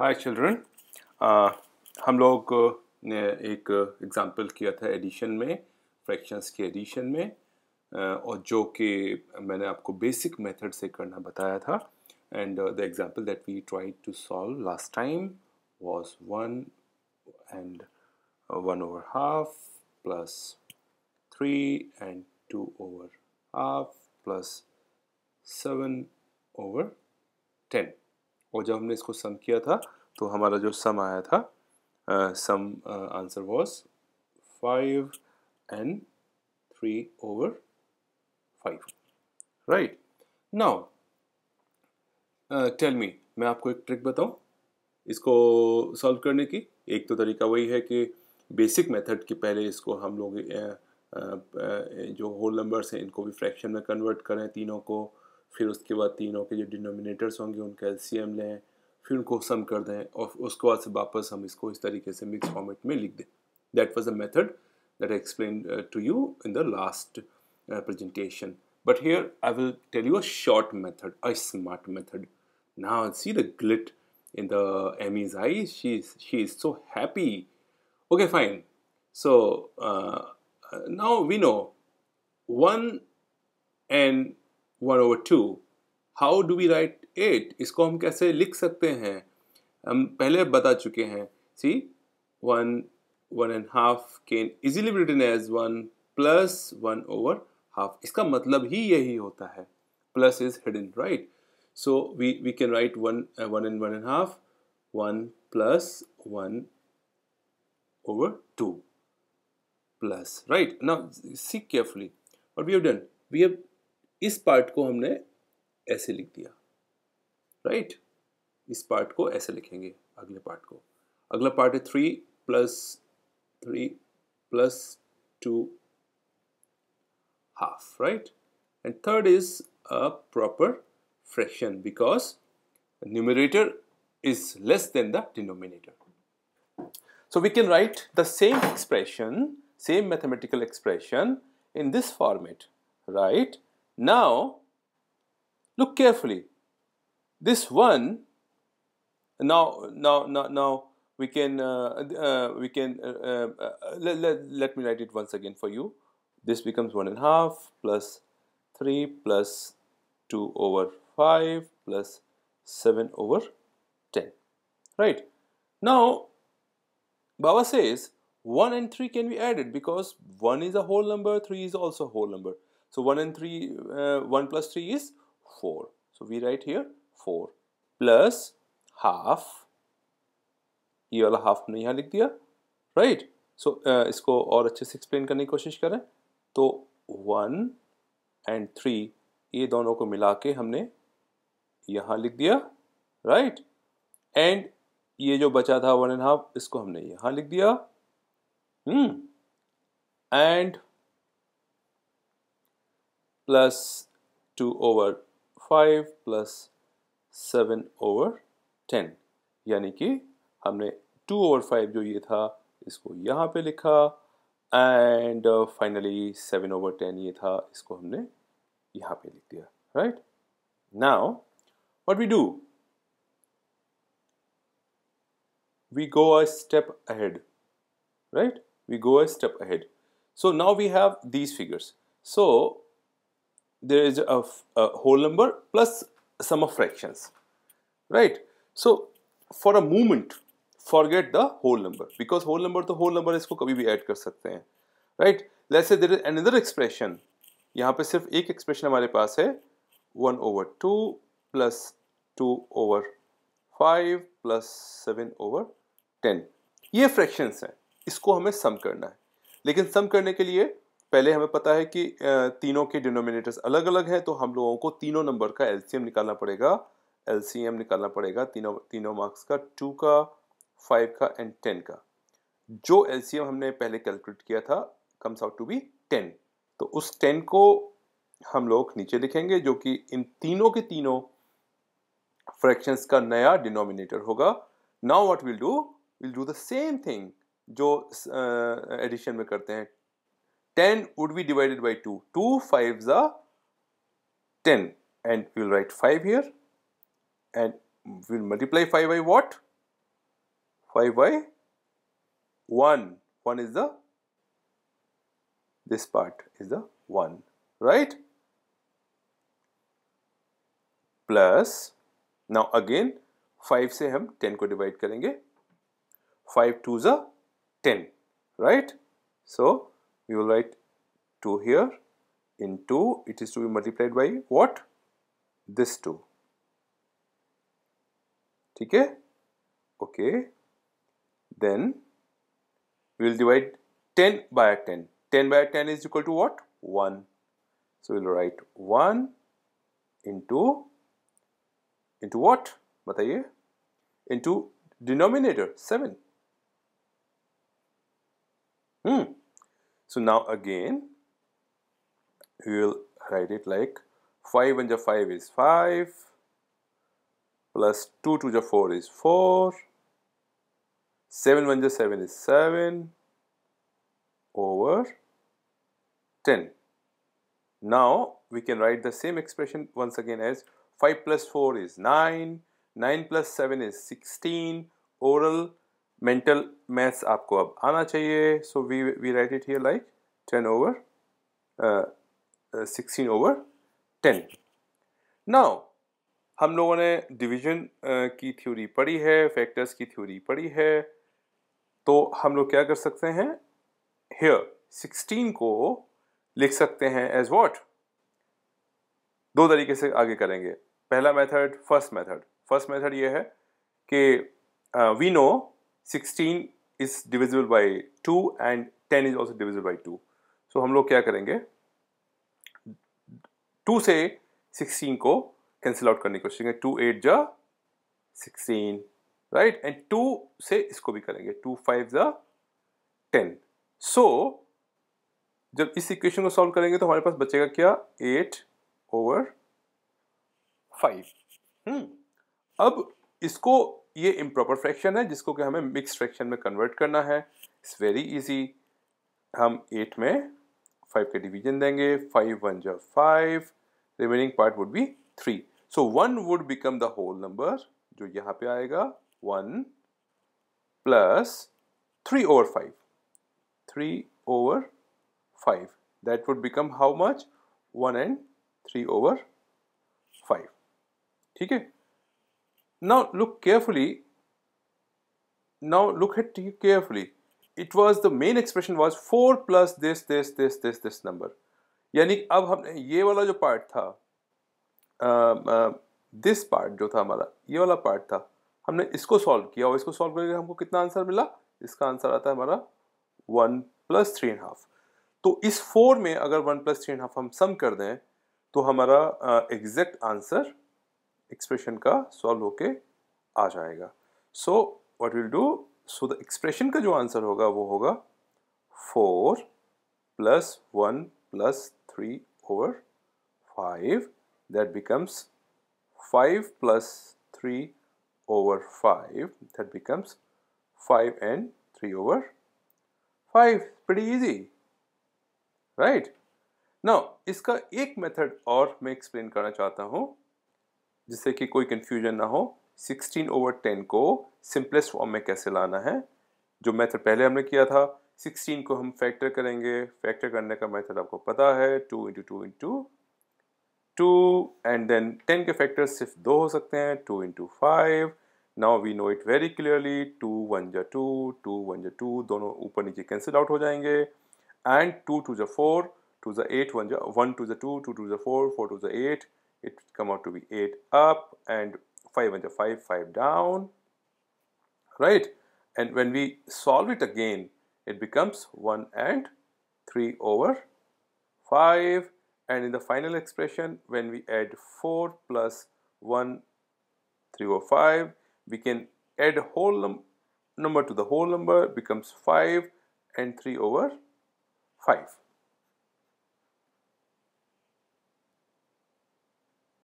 हाय children हम लोग ने एक एग्ज़ाम्पल किया था एडिशन में फ्रैक्शंस के एडिशन में और जो कि मैंने आपको बेसिक मेथड से करना बताया था and the example that we try to solve last time was one and one over half plus three and two over half plus seven over ten और जब हमने इसको सम किया था तो हमारा जो सम आया था sum answer was five and three over five right now tell me मैं आपको एक ट्रिक बताऊं इसको सॉल्व करने की एक तो तरीका वही है कि बेसिक मेथड की पहले इसको हम लोग जो होल नंबर्स हैं इनको भी फ्रैक्शन में कन्वर्ट करें तीनों को फिर उसके बाद तीनों के जो डिनोमिनेटर्स होंगे उनका एलसीएम लें फिर उनको सम कर दें और उसके बाद से वापस हम इसको इस तरीके से मिक्स फॉर्मेट में लिख दें that was a method that I explain to you in the last presentation but here I will tell you a short method a smart method ना सी द ग्लिट in the M is I she is she is so happy okay fine so now we know one and one over two how do we write it इसको हम कैसे लिख सकते हैं हम पहले बता चुके हैं see one one and half can easily be written as one plus one over half इसका मतलब ही यही होता है plus is hidden right so we we can write one one and one and half one plus one over two plus right ना see carefully what we have done we have इस part को हमने ऐसे लिख दिया right? इस part को ऐसे लिखेंगे अगले पार्ट को अगला पार्ट है three plus three plus two half right and third is a proper numerator is less than the denominator. So we can write the same expression, same mathematical expression in this format, right? Now, look carefully. This one, now, now, now, now we can, uh, uh, we can, uh, uh, uh, let, let, let me write it once again for you. This becomes one and a half plus 3 plus 2 over 5 plus 7 over 10. Right. Now, Baba says 1 and 3 can be added because 1 is a whole number, 3 is also a whole number. So 1 and 3, uh, 1 plus 3 is 4. So we write here 4 plus half. ये वाला half ने यहाँ लिख दिया right right? So so, uh, इसको और अच्छे से एक्सप्लेन करने की कोशिश करें तो वन एंड थ्री ये दोनों को मिला के हमने यहाँ लिख दिया राइट एंड ये जो बचा था वन एंड हाफ इसको हमने यहाँ लिख दिया and hmm. plus 2 over 5 plus 7 over 10 यानी कि हमने 2 ओवर 5 जो ये था इसको यहाँ पे लिखा and finally seven over ten ये था इसको हमने यहाँ पे लिख दिया right now what we do we go a step ahead right we go a step ahead so now we have these figures so there is a, a whole number plus sum of fractions right so for a moment forget the whole number because whole number तो whole number isko kabhi bhi add kar sakte hain right let's say there is another expression yahan pe sirf ek expression hamare paas hai 1 over 2 plus 2 over 5 plus 7 over 10 ये fractions हैं इसको हमें सम करना है लेकिन सम करने के लिए पहले हमें पता है कि तीनों के डिनोमिनेटर्स अलग अलग हैं तो हम लोगों को तीनों नंबर का एलसीएम निकालना पड़ेगा एलसीएम निकालना पड़ेगा तीनों तीनों मार्क्स का टू का फाइव का एंड टेन का जो एलसीएम हमने पहले कैलकुलेट किया था comes out to be ten तो उस टेन को हम लोग नीचे लिखेंगे जो कि इन तीनों के तीनों फ्रैक्शंस का नया डिनोमिनेटर होगा now what will do will do the same thing जो एडिशन uh, में करते हैं 10 would be divided by 2. 2 5s are 10 and we'll write 5 here and we'll multiply 5 by what? 5 by 1. 1 is the, this part is the 1, right? Plus, now again 5 say हम 10 ko divide karenge. 5 is are 10, right? So, we will write 2 here in 2 it is to be multiplied by what this 2 ठीक है okay then we will divide 10 by 10 10 by 10 is equal to what 1 so we'll write 1 into into what बताइए into denominator 7 hmm so now again, we will write it like 5 under the 5 is 5 plus 2 to the 4 is 4 7 under the 7 is 7 over 10. Now we can write the same expression once again as 5 plus 4 is 9, 9 plus 7 is 16, oral mental maths आपको अब आना चाहिए so we we write it here like ten over sixteen over ten now हम लोगों ने division uh, की theory पढ़ी है फैक्टर्स की थ्योरी पढ़ी है तो हम लोग क्या कर सकते हैं हेयर सिक्सटीन को लिख सकते हैं एज वॉट दो तरीके से आगे करेंगे पहला method first method first method ये है कि we uh, know 16 is divisible by 2 and 10 is also divisible by 2. So हम लोग क्या करेंगे 2 से 16 को कैंसिल आउट करने की कोशिश करेंगे 2 एट जा 16 राइट एंड 2 से इसको भी करेंगे 2 फाइव जा 10 सो so, जब इस इक्वेशन को सॉल्व करेंगे तो हमारे पास बचेगा क्या 8 ओवर 5 अब इसको ये इम्प्रॉपर फ्रैक्शन है जिसको कि हमें मिक्स फ्रैक्शन में कन्वर्ट करना है इट्स वेरी इजी हम एट में फाइव का डिवीजन देंगे फाइव वन जो five remaining part would be three so one would become the whole number जो यहाँ पे आएगा one plus three over five three over five that would become how much one and three over five ठीक है Now look carefully. Now look at you carefully. It was the main expression was four plus this this this this this number यानी अब हमने ये वाला जो part था this part जो था हमारा ये वाला पार्ट था हमने इसको सॉल्व किया और इसको सॉल्व करके हमको कितना आंसर मिला इसका आंसर आता है हमारा one plus three and half तो इस फोर में अगर one plus three and half हम सम कर दें तो हमारा एग्जैक्ट आंसर एक्सप्रेशन का सॉल्व होके आ जाएगा so what will do so the expression का जो आंसर होगा वो होगा four plus one plus three over five that becomes five plus three over five that becomes five and three over five बड़ी इजी राइट ना इसका एक method और मैं एक्सप्लेन करना चाहता हूँ जिससे कि कोई कन्फ्यूजन ना हो 16 ओवर 10 को सिंपलेस्ट फॉर्म में कैसे लाना है जो मेथड पहले हमने किया था 16 को हम फैक्टर करेंगे फैक्टर करने का मेथड आपको पता है two into two into two and then ten के फैक्टर सिर्फ दो हो सकते हैं two into five now we know it very clearly two one जा टू टू वन जा टू दोनों ऊपर नीचे कैंसिल आउट हो जाएंगे एंड टू टू जो फोर टू जो एट वन जो वन टू जो टू टू टू जो फोर फोर टू जो eight it come out to be 8 up and 5 into 5 5 down right and when we solve it again it becomes 1 and 3 over 5 and in the final expression when we add 4 plus 1 3 over 5 we can add whole num number to the whole number becomes 5 and 3 over 5